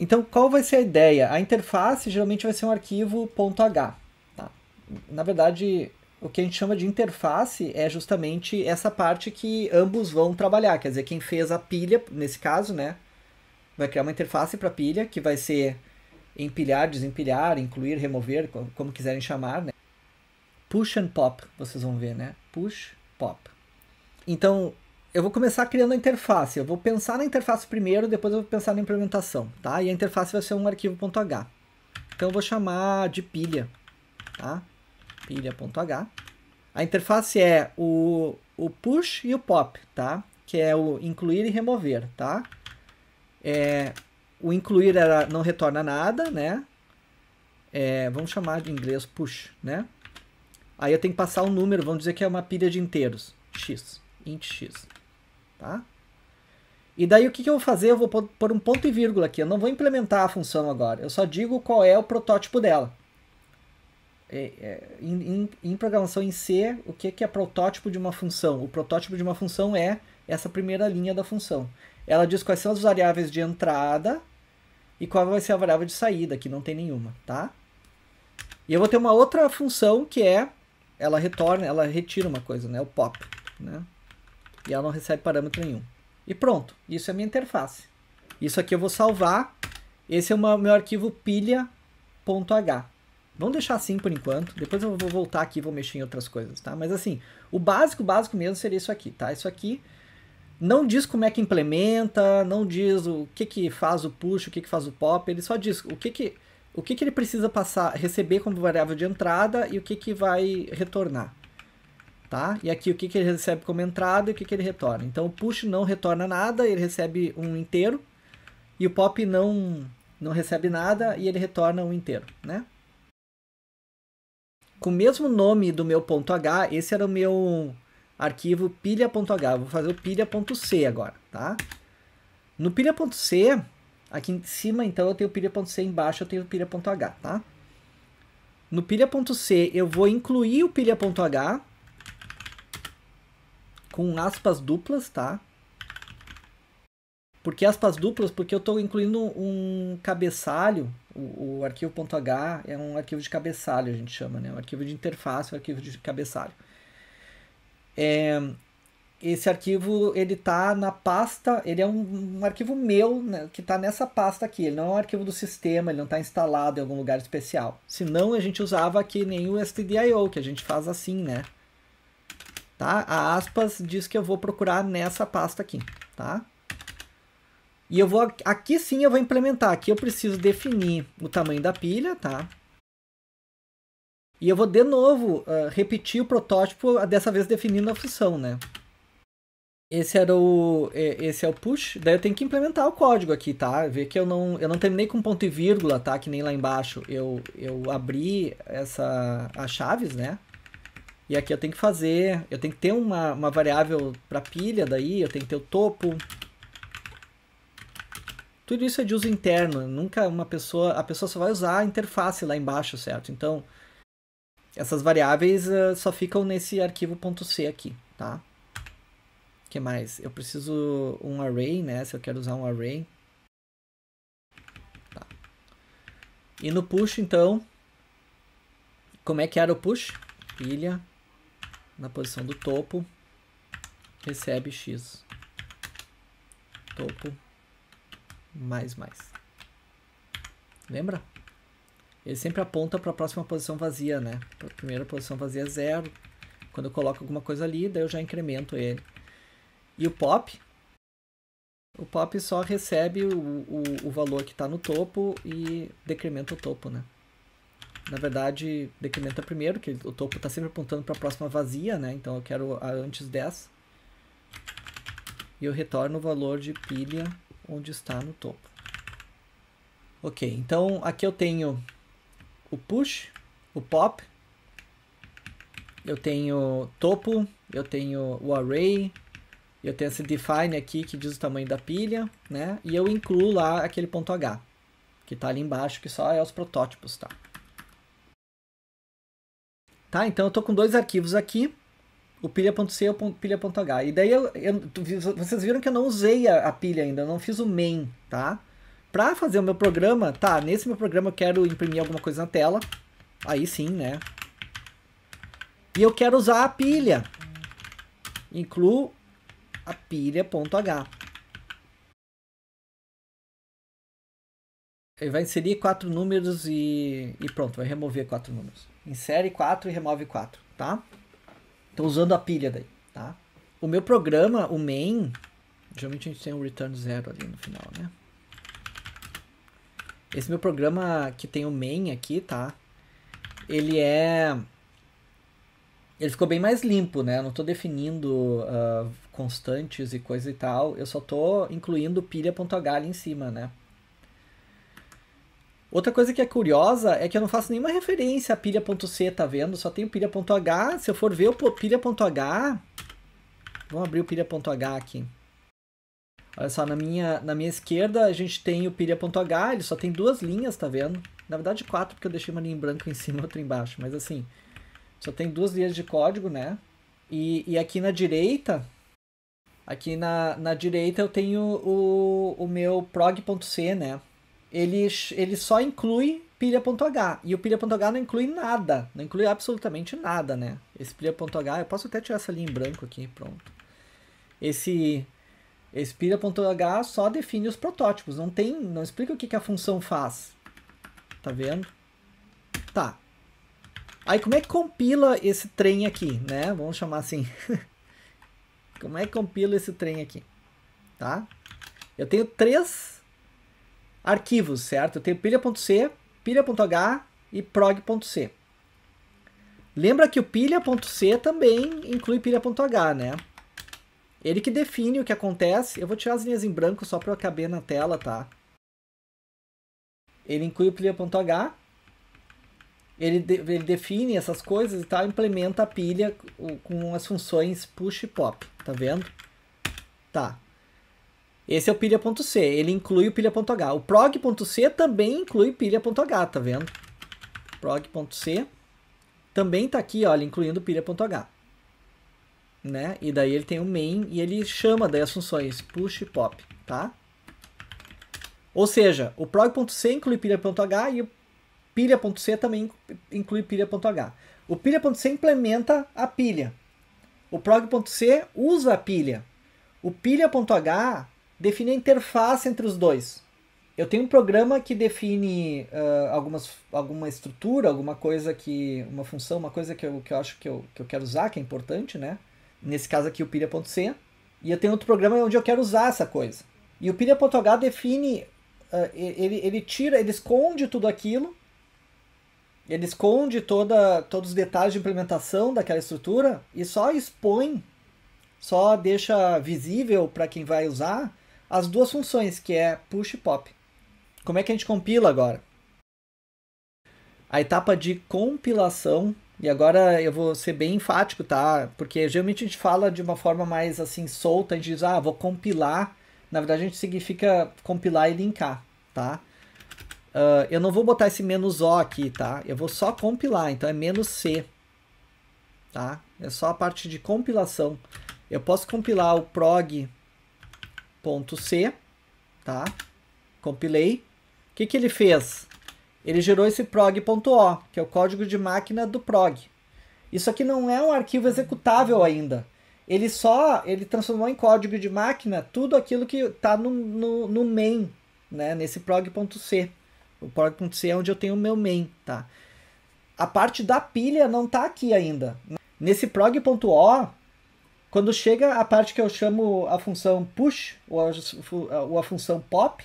Então, qual vai ser a ideia? A interface geralmente vai ser um arquivo .h. Tá? Na verdade, o que a gente chama de interface é justamente essa parte que ambos vão trabalhar. Quer dizer, quem fez a pilha, nesse caso, né, vai criar uma interface para pilha que vai ser empilhar, desempilhar, incluir, remover, como quiserem chamar, né? Push and pop, vocês vão ver, né? Push, pop. Então, eu vou começar criando a interface. Eu vou pensar na interface primeiro, depois eu vou pensar na implementação, tá? E a interface vai ser um arquivo.h. Então eu vou chamar de pilha, tá? Pilha.h. A interface é o, o push e o pop, tá? Que é o incluir e remover, tá? É, o incluir era, não retorna nada, né? É, vamos chamar de inglês push, né? Aí eu tenho que passar um número, vamos dizer que é uma pilha de inteiros, x, int x. Tá? E daí o que, que eu vou fazer? Eu vou pôr um ponto e vírgula aqui. Eu não vou implementar a função agora. Eu só digo qual é o protótipo dela. É, é, em, em, em programação em C, o que, que é protótipo de uma função? O protótipo de uma função é essa primeira linha da função. Ela diz quais são as variáveis de entrada e qual vai ser a variável de saída, que não tem nenhuma, tá? E eu vou ter uma outra função que é, ela retorna, ela retira uma coisa, né? O pop, né? E ela não recebe parâmetro nenhum. E pronto, isso é minha interface. Isso aqui eu vou salvar. Esse é o meu arquivo pilha.h. Vamos deixar assim por enquanto. Depois eu vou voltar aqui e vou mexer em outras coisas, tá? Mas assim, o básico, básico mesmo seria isso aqui, tá? Isso aqui não diz como é que implementa, não diz o que que faz o push, o que que faz o pop, ele só diz o que que o que que ele precisa passar, receber como variável de entrada e o que que vai retornar tá? E aqui o que, que ele recebe como entrada e o que, que ele retorna. Então o push não retorna nada, ele recebe um inteiro, e o pop não, não recebe nada e ele retorna um inteiro, né? Com o mesmo nome do meu ponto .h, esse era o meu arquivo pilha.h, vou fazer o pilha.c agora, tá? No pilha.c, aqui em cima então eu tenho pilha.c, embaixo eu tenho pilha.h, tá? No pilha.c eu vou incluir o pilha.h com aspas duplas, tá? Por que aspas duplas? Porque eu estou incluindo um cabeçalho, o, o arquivo.h é um arquivo de cabeçalho, a gente chama, né? Um arquivo de interface, um arquivo de cabeçalho. É, esse arquivo, ele tá na pasta, ele é um, um arquivo meu, né, que está nessa pasta aqui. Ele não é um arquivo do sistema, ele não está instalado em algum lugar especial. Senão a gente usava aqui nem o stdio, que a gente faz assim, né? tá? A aspas diz que eu vou procurar nessa pasta aqui, tá? E eu vou aqui sim eu vou implementar. Aqui eu preciso definir o tamanho da pilha, tá? E eu vou de novo uh, repetir o protótipo, ah, dessa vez definindo a função, né? Esse era o esse é o push, daí eu tenho que implementar o código aqui, tá? Ver que eu não eu não terminei com ponto e vírgula, tá? Que nem lá embaixo. Eu eu abri essa as chaves, né? E aqui eu tenho que fazer, eu tenho que ter uma, uma variável para pilha daí, eu tenho que ter o topo. Tudo isso é de uso interno, nunca uma pessoa, a pessoa só vai usar a interface lá embaixo, certo? Então, essas variáveis uh, só ficam nesse arquivo .c aqui, tá? O que mais? Eu preciso um array, né? Se eu quero usar um array. Tá. E no push, então, como é que era o push? Pilha na posição do topo, recebe x. Topo mais mais. Lembra? Ele sempre aponta para a próxima posição vazia, né? Para a primeira posição vazia é zero. Quando eu coloco alguma coisa ali, daí eu já incremento ele. E o pop? O pop só recebe o, o, o valor que está no topo e decrementa o topo, né? na verdade, decrementa primeiro, que o topo está sempre apontando para a próxima vazia, né? Então eu quero a antes dessa. E eu retorno o valor de pilha onde está no topo. Ok, então aqui eu tenho o push, o pop, eu tenho topo, eu tenho o array, eu tenho esse define aqui que diz o tamanho da pilha, né? E eu incluo lá aquele ponto H, que está ali embaixo, que só é os protótipos, tá? Tá? Então eu tô com dois arquivos aqui, o pilha.c e o pilha.h. E daí eu, eu, vocês viram que eu não usei a, a pilha ainda, eu não fiz o main, tá? Para fazer o meu programa, tá, nesse meu programa eu quero imprimir alguma coisa na tela. Aí sim, né? E eu quero usar a pilha. Incluo a pilha.h. Ele vai inserir quatro números e, e pronto, vai remover quatro números. Insere 4 e remove 4, tá? Estou usando a pilha daí, tá? O meu programa, o main, geralmente a gente tem um return zero ali no final, né? Esse meu programa que tem o main aqui, tá? Ele é... Ele ficou bem mais limpo, né? Eu não estou definindo uh, constantes e coisa e tal. Eu só estou incluindo pilha.h ali em cima, né? Outra coisa que é curiosa é que eu não faço nenhuma referência a pilha.c, tá vendo? Só tenho pilha.h. Se eu for ver o pilha.h, vamos abrir o pilha.h aqui. Olha só, na minha, na minha esquerda a gente tem o pilha.h, ele só tem duas linhas, tá vendo? Na verdade quatro, porque eu deixei uma linha em branco em cima e outra embaixo, mas assim, só tem duas linhas de código, né? E, e aqui na direita, aqui na, na direita eu tenho o, o meu prog.c, né? ele, ele só inclui pilha.h. E o pilha.h não inclui nada. Não inclui absolutamente nada, né? Esse pilha.h, eu posso até tirar essa linha em branco aqui, pronto. Esse, esse pilha.h só define os protótipos. Não tem, não explica o que, que a função faz. Tá vendo? Tá. Aí como é que compila esse trem aqui, né? Vamos chamar assim. como é que compila esse trem aqui? Tá? Eu tenho três arquivos, certo? Eu tenho pilha.c, pilha.h e prog.c. Lembra que o pilha.c também inclui pilha.h, né? Ele que define o que acontece. Eu vou tirar as linhas em branco só para eu caber na tela, tá? Ele inclui o pilha.h. Ele, de, ele define essas coisas e tal, implementa a pilha com as funções push e pop, tá vendo? Tá. Esse é o pilha.c, ele inclui o pilha.h. O prog.c também inclui pilha.h, tá vendo? prog.c também tá aqui, olha, incluindo pilha.h. Né? E daí ele tem o main e ele chama daí as funções push e pop, tá? Ou seja, o prog.c inclui pilha.h e o pilha.c também inclui pilha.h. O pilha.c implementa a pilha. O prog.c usa a pilha. O pilha.h definir a interface entre os dois. Eu tenho um programa que define uh, algumas, alguma estrutura, alguma coisa que. uma função, uma coisa que eu, que eu acho que eu, que eu quero usar, que é importante, né? Nesse caso aqui, o pilha.c. E eu tenho outro programa onde eu quero usar essa coisa. E o pilha.h define. Uh, ele, ele tira, ele esconde tudo aquilo. Ele esconde toda, todos os detalhes de implementação daquela estrutura e só expõe, só deixa visível para quem vai usar as duas funções, que é push e pop. Como é que a gente compila agora? A etapa de compilação, e agora eu vou ser bem enfático, tá? Porque geralmente a gente fala de uma forma mais assim solta, a gente diz, ah, vou compilar. Na verdade, a gente significa compilar e linkar, tá? Uh, eu não vou botar esse menos "-o", aqui, tá? Eu vou só compilar, então é menos "-c", tá? É só a parte de compilação. Eu posso compilar o prog ponto .c, tá? Compilei. O que, que ele fez? Ele gerou esse prog.o, que é o código de máquina do prog. Isso aqui não é um arquivo executável ainda. Ele só ele transformou em código de máquina tudo aquilo que está no, no, no, main, né? nesse prog.c. O prog.c é onde eu tenho o meu main. Tá? A parte da pilha não está aqui ainda. Nesse prog.o, quando chega a parte que eu chamo a função push, ou a, ou a função pop,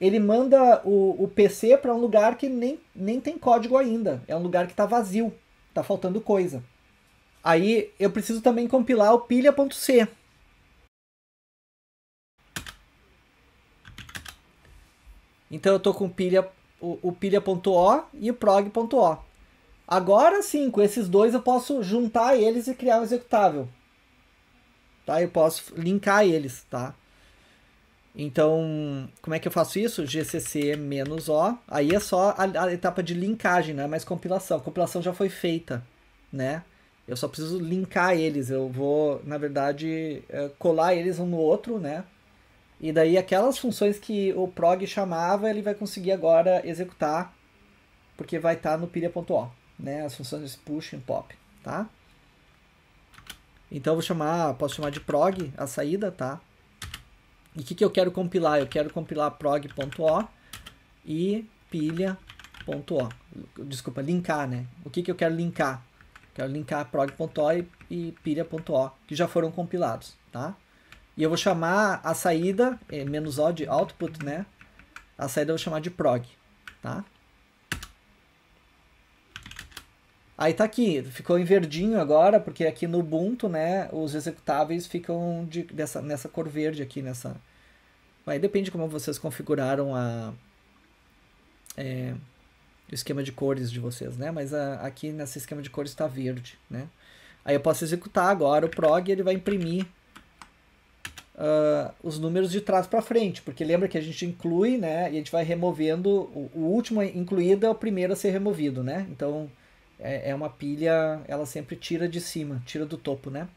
ele manda o, o PC para um lugar que nem, nem tem código ainda. É um lugar que está vazio, está faltando coisa. Aí eu preciso também compilar o pilha.c. Então eu estou com pilha, o, o pilha.o e o prog.o. Agora sim, com esses dois eu posso juntar eles e criar um executável tá? Eu posso linkar eles, tá? Então, como é que eu faço isso? GCC O. Aí é só a, a etapa de linkagem, não é mais compilação. A compilação já foi feita, né? Eu só preciso linkar eles. Eu vou, na verdade, é, colar eles um no outro, né? E daí aquelas funções que o prog chamava, ele vai conseguir agora executar, porque vai estar tá no pilha.o, né? As funções push e pop, tá? Então eu vou chamar, posso chamar de prog a saída, tá? E o que, que eu quero compilar? Eu quero compilar prog.o e pilha.o. Desculpa, linkar, né? O que, que eu quero linkar? Quero linkar prog.o e, e pilha.o, que já foram compilados, tá? E eu vou chamar a saída, é, menos "-o", de output, né? A saída eu vou chamar de prog, tá? Aí tá aqui, ficou em verdinho agora, porque aqui no Ubuntu, né, os executáveis ficam de, dessa, nessa cor verde aqui, nessa... Aí depende como vocês configuraram a... É, o esquema de cores de vocês, né? Mas a, aqui nesse esquema de cores está verde, né? Aí eu posso executar agora o prog e ele vai imprimir uh, os números de trás para frente, porque lembra que a gente inclui, né? E a gente vai removendo, o, o último incluído é o primeiro a ser removido, né? Então é, é uma pilha, ela sempre tira de cima, tira do topo, né?